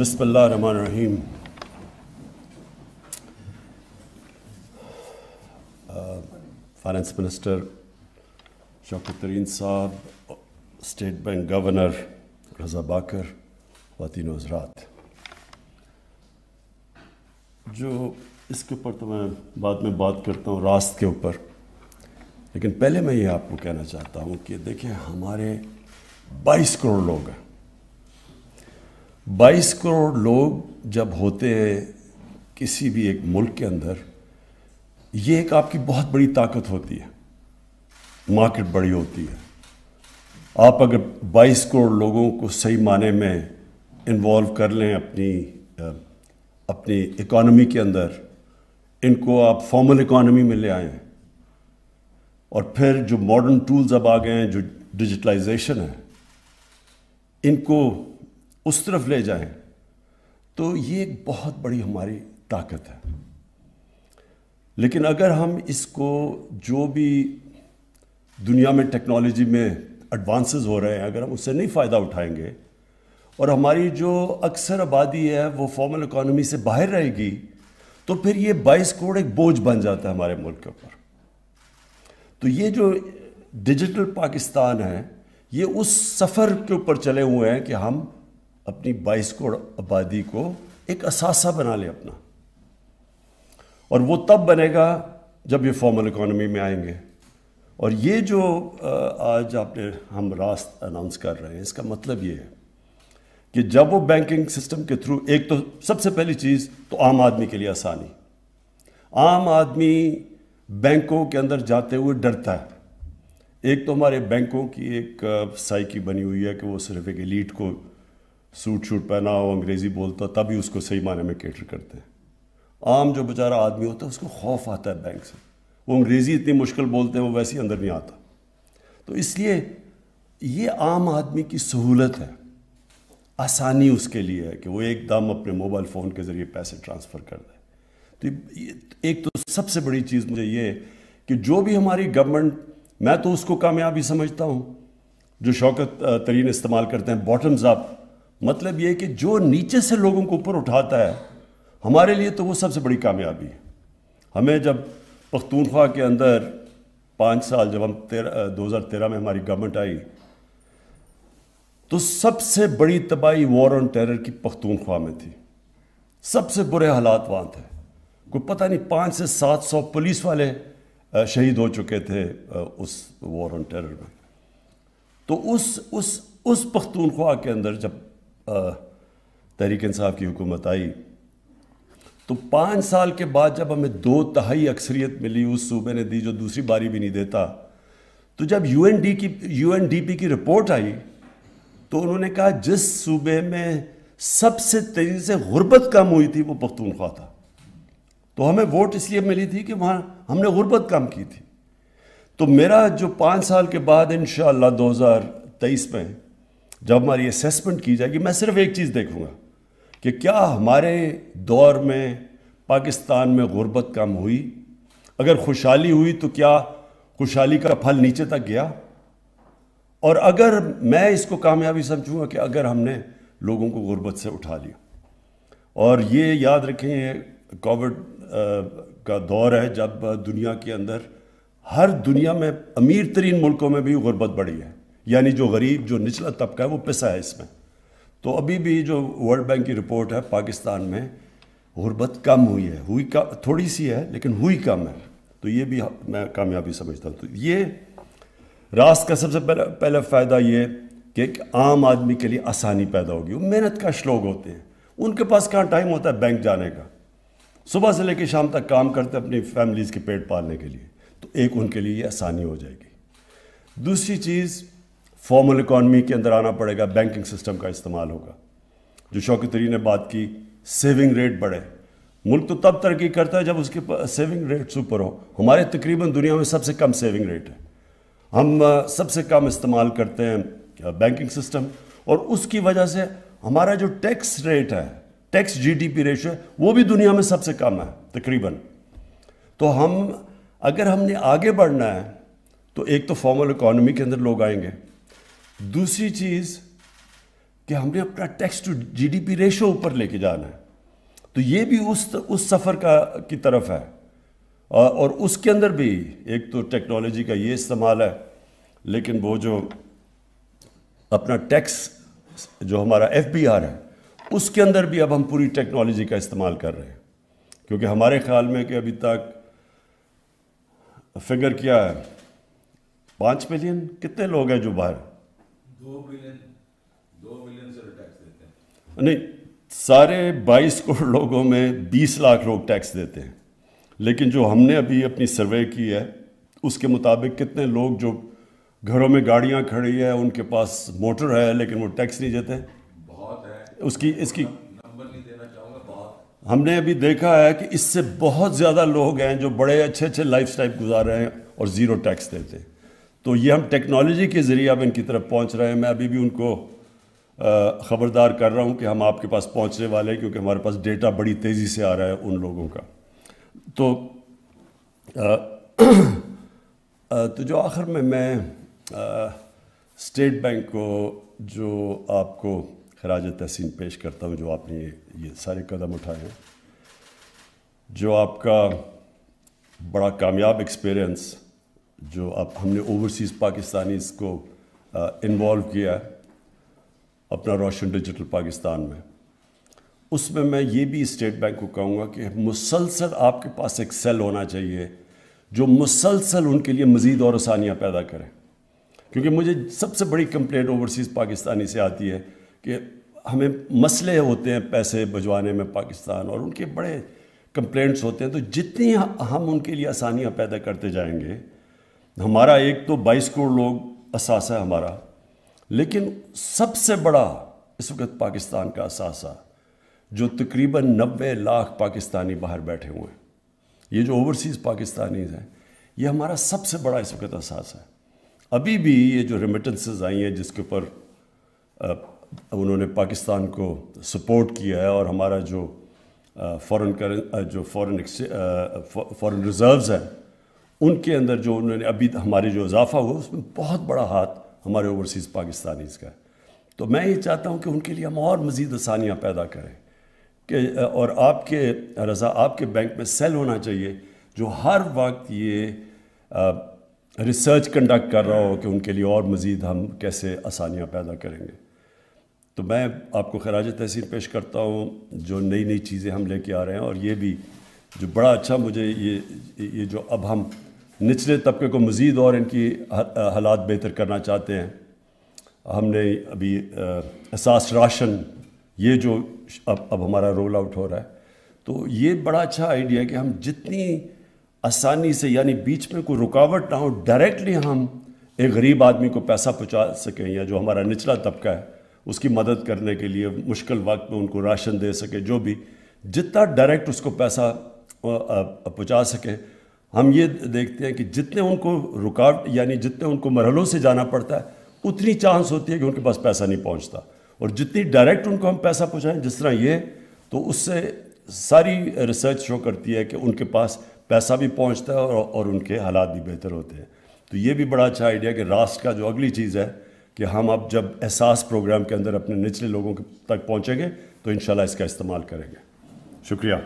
बसमीम finance minister Shaukat Tarin साहब State Bank governor Raza Baqir खातिन हजरात जो इसके ऊपर तो मैं बाद में बात करता हूँ रास्त के ऊपर लेकिन पहले मैं ये आपको कहना चाहता हूँ कि देखिए हमारे 22 करोड़ लोग हैं बाईस करोड़ लोग जब होते हैं किसी भी एक मुल्क के अंदर ये एक आपकी बहुत बड़ी ताकत होती है मार्केट बड़ी होती है आप अगर 22 करोड़ लोगों को सही माने में इन्वॉल्व कर लें अपनी अपनी इकॉनमी के अंदर इनको आप फॉर्मल इकॉनमी में ले आए और फिर जो मॉडर्न टूल्स अब आ गए हैं जो डिजिटलाइजेशन है इनको उस तरफ ले जाएं तो ये एक बहुत बड़ी हमारी ताकत है लेकिन अगर हम इसको जो भी दुनिया में टेक्नोलॉजी में एडवांसेस हो रहे हैं अगर हम उससे नहीं फ़ायदा उठाएंगे और हमारी जो अक्सर आबादी है वो फॉर्मल इकोनॉमी से बाहर रहेगी तो फिर ये बाईस करोड़ एक बोझ बन जाता है हमारे मुल्क के ऊपर तो ये जो डिजिटल पाकिस्तान है ये उस सफ़र के ऊपर चले हुए हैं कि हम अपनी बाईस करोड़ आबादी को एक असासा बना ले अपना और वो तब बनेगा जब ये फॉर्मल इकोनॉमी में आएंगे और ये जो आज आपने हम रास्त अनाउंस कर रहे हैं इसका मतलब ये है कि जब वो बैंकिंग सिस्टम के थ्रू एक तो सबसे पहली चीज़ तो आम आदमी के लिए आसानी आम आदमी बैंकों के अंदर जाते हुए डरता है एक तो हमारे बैंकों की एक साइकी बनी हुई है कि वो सिर्फ एक एलीट को सूट शूट पहना हो अंग्रेज़ी बोलता तभी उसको सही माने में केटर करते हैं आम जो बेचारा आदमी होता है उसको खौफ आता है बैंक से वो अंग्रेज़ी इतनी मुश्किल बोलते हैं वो वैसे ही अंदर नहीं आता तो इसलिए ये आम आदमी की सहूलत है आसानी उसके लिए है कि वो एकदम अपने मोबाइल फ़ोन के ज़रिए पैसे ट्रांसफ़र कर दे तो एक तो सबसे बड़ी चीज़ मुझे ये कि जो भी हमारी गवर्नमेंट मैं तो उसको कामयाबी समझता हूँ जो शौकत तरीन इस्तेमाल करते हैं बॉटम्स अप मतलब ये कि जो नीचे से लोगों को ऊपर उठाता है हमारे लिए तो वो सबसे बड़ी कामयाबी है हमें जब पख्तूनख्वा के अंदर पाँच साल जब हम तेरह दो हज़ार तेरह में हमारी गवर्नमेंट आई तो सबसे बड़ी तबाही वॉर ऑन टेरर की पख्तूनख्वा में थी सबसे बुरे हालात वहाँ थे कोई पता नहीं पाँच से सात सौ पुलिस वाले शहीद हो चुके थे उस वॉर ऑन टेरर में तो उस उस उस पख्तूनख्वा के अंदर जब तहरीक इंसाफ की हुकूमत आई तो पाँच साल के बाद जब हमें दो तहाई अक्सरियत मिली उस सूबे ने दी जो दूसरी बारी भी नहीं देता तो जब यूएनडी की यूएनडीपी की रिपोर्ट आई तो उन्होंने कहा जिस सूबे में सबसे तेज़ी से गुर्बत कम हुई थी वो पख्तूनख्वा था तो हमें वोट इसलिए मिली थी कि वहाँ हमने गुर्बत कम की थी तो मेरा जो पाँच साल के बाद इन दो हज़ार तेईस में जब हमारी असेसमेंट की जाएगी मैं सिर्फ एक चीज़ देखूँगा कि क्या हमारे दौर में पाकिस्तान में गुर्बत कम हुई अगर खुशहाली हुई तो क्या खुशहाली का फल नीचे तक गया और अगर मैं इसको कामयाबी समझूंगा कि अगर हमने लोगों को गुर्बत से उठा लिया और ये याद रखें ये कोविड का दौर है जब दुनिया के अंदर हर दुनिया में अमीर तरीन मुल्कों में भी गुर्बत बढ़ी है यानी जो गरीब जो निचला तबका है वो पिसा है इसमें तो अभी भी जो वर्ल्ड बैंक की रिपोर्ट है पाकिस्तान में गुर्बत कम हुई है हुई का थोड़ी सी है लेकिन हुई कम है तो ये भी मैं कामयाबी समझता हूँ तो ये रास्त का सबसे पहला पहला फ़ायदा ये कि एक आम आदमी के लिए आसानी पैदा होगी वो मेहनत का लोग होते हैं उनके पास कहाँ टाइम होता है बैंक जाने का सुबह से लेकर शाम तक काम करते हैं अपनी फैमिलीज़ के पेट पालने के लिए तो एक उनके लिए ये आसानी हो जाएगी दूसरी चीज़ फॉर्मल इकॉनमी के अंदर आना पड़ेगा बैंकिंग सिस्टम का इस्तेमाल होगा जो शौकी तरी ने बात की सेविंग रेट बढ़े मुल्क तो तब तरक्की करता है जब उसके सेविंग रेट सुपर हो हमारे तकरीबन दुनिया में सबसे कम सेविंग रेट है हम सबसे कम इस्तेमाल करते हैं बैंकिंग सिस्टम और उसकी वजह से हमारा जो टैक्स रेट है टैक्स जीडीपी रेशो है वो भी दुनिया में सबसे कम है तकरीबन तो हम अगर हमने आगे बढ़ना है तो एक तो फॉर्मल इकॉनमी के अंदर लोग आएंगे दूसरी चीज़ कि हमने अपना टैक्स टू जीडीपी रेशो ऊपर लेके जाना है तो ये भी उस उस सफ़र का की तरफ है और, उसके अंदर भी एक तो टेक्नोलॉजी का ये इस्तेमाल है लेकिन वो जो अपना टैक्स जो हमारा एफ है उसके अंदर भी अब हम पूरी टेक्नोलॉजी का इस्तेमाल कर रहे हैं क्योंकि हमारे ख्याल में कि अभी तक फिगर क्या है पाँच मिलियन कितने लोग हैं जो बाहर नहीं सारे 22 करोड़ लोगों में 20 लाख लोग टैक्स देते हैं लेकिन जो हमने अभी अपनी सर्वे की है उसके मुताबिक कितने लोग जो घरों में गाड़ियां खड़ी है उनके पास मोटर है लेकिन वो टैक्स नहीं देते बहुत है उसकी इसकी नंबर नहीं देना चाहूँगा बहुत हमने अभी देखा है कि इससे बहुत ज़्यादा लोग हैं जो बड़े अच्छे अच्छे लाइफ गुजार रहे हैं और ज़ीरो टैक्स देते हैं तो ये हम टेक्नोलॉजी के ज़रिए अब इनकी तरफ पहुंच रहे हैं मैं अभी भी उनको ख़बरदार कर रहा हूं कि हम आपके पास पहुंचने वाले हैं क्योंकि हमारे पास डेटा बड़ी तेज़ी से आ रहा है उन लोगों का तो आ, तो जो आखिर में मैं स्टेट बैंक को जो आपको खराज तहसीन पेश करता हूँ जो आपने ये सारे कदम उठाए हैं जो आपका बड़ा कामयाब एक्सपीरियंस जो अब हमने ओवरसीज़ पाकिस्तानीज़ को इन्वॉल्व uh, किया अपना रोशन डिजिटल पाकिस्तान में उसमें मैं ये भी स्टेट बैंक को कहूँगा कि मुसलसल आपके पास एक सेल होना चाहिए जो मुसलसल उनके लिए मज़ीद और आसानियाँ पैदा करें क्योंकि मुझे सबसे बड़ी कंप्लेंट ओवरसीज़ पाकिस्तानी से आती है कि हमें मसले होते हैं पैसे भजवाने में पाकिस्तान और उनके बड़े कंप्लेंट्स होते हैं तो जितनी हम उनके लिए आसानियाँ पैदा करते जाएंगे हमारा एक तो 22 करोड़ लोग असासा है हमारा लेकिन सबसे बड़ा इस वक्त पाकिस्तान का असासा जो तकरीबन नब्बे लाख पाकिस्तानी बाहर बैठे हुए हैं ये जो ओवरसीज़ पाकिस्तानीज हैं ये हमारा सबसे बड़ा इस वक्त असास है अभी भी ये जो रेमिटेंसेज आई हैं जिसके ऊपर उन्होंने पाकिस्तान को सपोर्ट किया है और हमारा जो फॉरेन करें जो फॉरेन फॉरेन रिजर्व्स हैं उनके अंदर जो उन्होंने अभी हमारे जो इजाफा हुआ उसमें बहुत बड़ा हाथ हमारे ओवरसीज़ पाकिस्तानीज़ का है तो मैं ये चाहता हूँ कि उनके लिए हम और मज़ीद आसानियाँ पैदा करें कि और आपके रजा आपके बैंक में सेल होना चाहिए जो हर वक्त ये आ, रिसर्च कंडक्ट कर रहा हो कि उनके लिए और मज़ीद हम कैसे आसानियाँ पैदा करेंगे तो मैं आपको खराज तहसीन पेश करता हूँ जो नई नई चीज़ें हम लेके आ रहे हैं और ये भी जो बड़ा अच्छा मुझे ये ये जो अब हम निचले तबके को मज़ीद और इनकी हालात बेहतर करना चाहते हैं हमने अभी एहसास राशन ये जो अब अब हमारा रोल आउट हो रहा है तो ये बड़ा अच्छा आइडिया है कि हम जितनी आसानी से यानी बीच में कोई रुकावट ना हो डायरेक्टली हम एक गरीब आदमी को पैसा पहुँचा सकें या जो हमारा निचला तबका है उसकी मदद करने के लिए मुश्किल वक्त में उनको राशन दे सकें जो भी जितना डायरेक्ट उसको पैसा पहुँचा सकें हम ये देखते हैं कि जितने उनको रुकावट यानी जितने उनको मरहलों से जाना पड़ता है उतनी चांस होती है कि उनके पास पैसा नहीं पहुंचता और जितनी डायरेक्ट उनको हम पैसा पहुंचाएं जिस तरह ये तो उससे सारी रिसर्च शो करती है कि उनके पास पैसा भी पहुंचता है और, और उनके हालात भी बेहतर होते हैं तो ये भी बड़ा अच्छा आइडिया कि राष्ट्र का जो अगली चीज़ है कि हम अब जब एहसास प्रोग्राम के अंदर अपने निचले लोगों तक पहुँचेंगे तो इन इसका इस्तेमाल करेंगे शुक्रिया